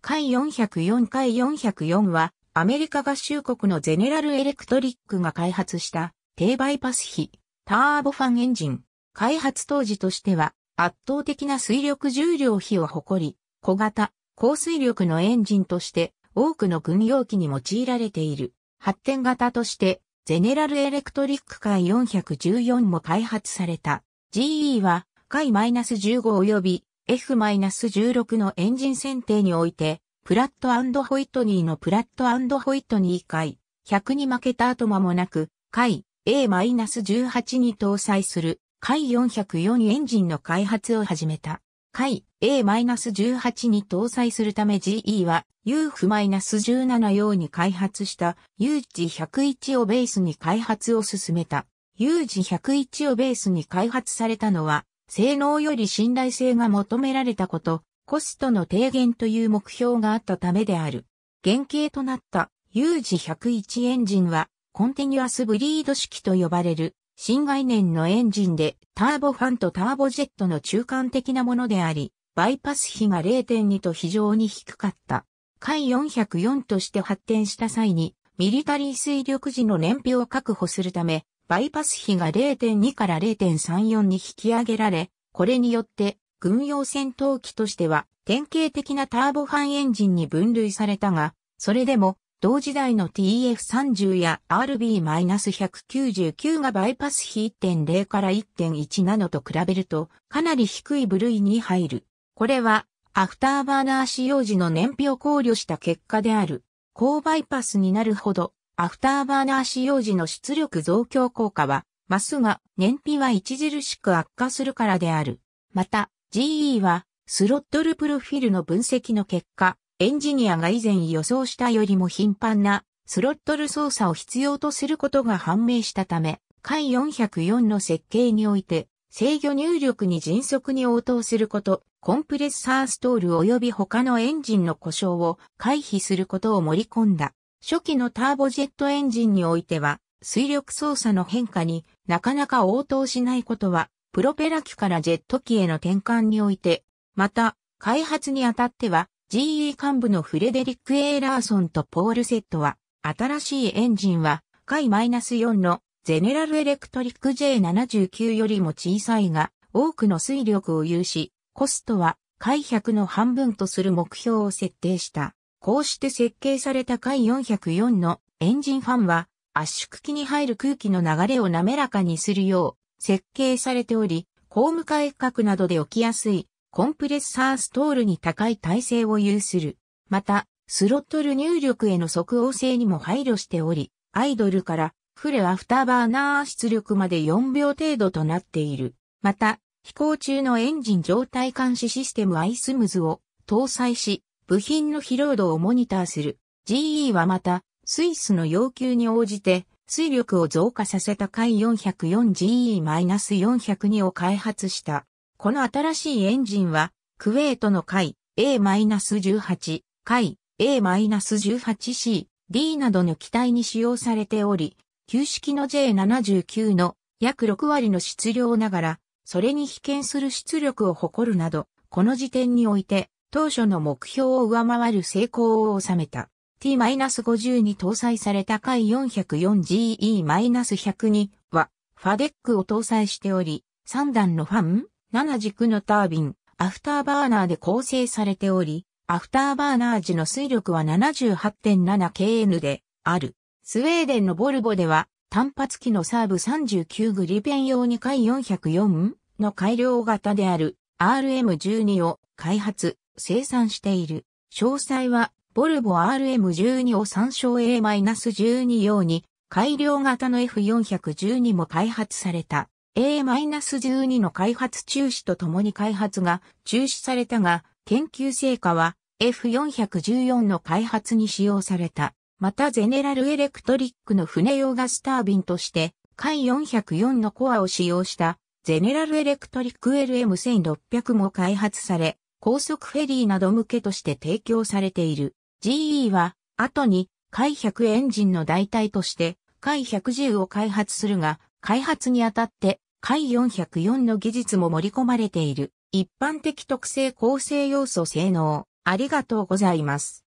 回404回404は、アメリカ合衆国のゼネラルエレクトリックが開発した低バイパス比ターボファンエンジン。開発当時としては圧倒的な水力重量比を誇り、小型、高水力のエンジンとして多くの軍用機に用いられている。発展型として、ゼネラルエレクトリック回414も開発された。GE は、回 -15 及び F-16 のエンジン選定において、プラットホイトニーのプラットホイトニー回100に負けた後間もなく、回 A-18 に搭載する回404エンジンの開発を始めた。回 A-18 に搭載するため GE は UF-17 用に開発した UG101 をベースに開発を進めた。UG101 をベースに開発されたのは性能より信頼性が求められたこと、コストの低減という目標があったためである。原型となった u 字1 0 1エンジンは、コンティニュアスブリード式と呼ばれる新概念のエンジンでターボファンとターボジェットの中間的なものであり、バイパス比が0.2と非常に低かった。回404として発展した際に、ミリタリー水力時の燃費を確保するため、バイパス比が0.2から0.34に引き上げられ、これによって軍用戦闘機としては典型的なターボファンエンジンに分類されたが、それでも同時代の TF30 や RB-199 がバイパス比1.0から1.1なのと比べるとかなり低い部類に入る。これはアフターバーナー使用時の燃費を考慮した結果である。高バイパスになるほどアフターバーナー使用時の出力増強効果は、ますが燃費は著しく悪化するからである。また、GE は、スロットルプロフィールの分析の結果、エンジニアが以前予想したよりも頻繁なスロットル操作を必要とすることが判明したため、回404の設計において、制御入力に迅速に応答すること、コンプレッサーストール及び他のエンジンの故障を回避することを盛り込んだ。初期のターボジェットエンジンにおいては、水力操作の変化になかなか応答しないことは、プロペラ機からジェット機への転換において、また、開発にあたっては、GE 幹部のフレデリック・エーラーソンとポール・セットは、新しいエンジンは、回 -4 のゼネラルエレクトリック J79 よりも小さいが、多くの水力を有し、コストは、回100の半分とする目標を設定した。こうして設計された回404のエンジンファンは圧縮機に入る空気の流れを滑らかにするよう設計されており、公務改革などで起きやすいコンプレッサーストールに高い耐性を有する。また、スロットル入力への即応性にも配慮しており、アイドルからフレアフターバーナー出力まで4秒程度となっている。また、飛行中のエンジン状態監視システムアイスムズを搭載し、部品の疲労度をモニターする。GE はまた、スイスの要求に応じて、水力を増加させた回 404GE-402 を開発した。この新しいエンジンは、クウェートの回 A-18、回 A-18C、D などの機体に使用されており、旧式の J79 の約6割の質量ながら、それに比見する出力を誇るなど、この時点において、当初の目標を上回る成功を収めた。T-50 に搭載された回 404GE-102 は、ファデックを搭載しており、3段のファン、7軸のタービン、アフターバーナーで構成されており、アフターバーナー時の水力は 78.7kN である。スウェーデンのボルボでは、単発機のサーブ39グリペン用に回404の改良型である RM12 を開発。生産している。詳細は、ボルボ RM12 を参照 A-12 用に、改良型の F412 も開発された。A-12 の開発中止とともに開発が中止されたが、研究成果は F414 の開発に使用された。またゼネラルエレクトリックの船用ガスタービンとして、海404のコアを使用したゼネラルエレクトリック LM1600 も開発され、高速フェリーなど向けとして提供されている。GE は、後に、海100エンジンの代替として、海110を開発するが、開発にあたって、海404の技術も盛り込まれている。一般的特性構成要素性能。ありがとうございます。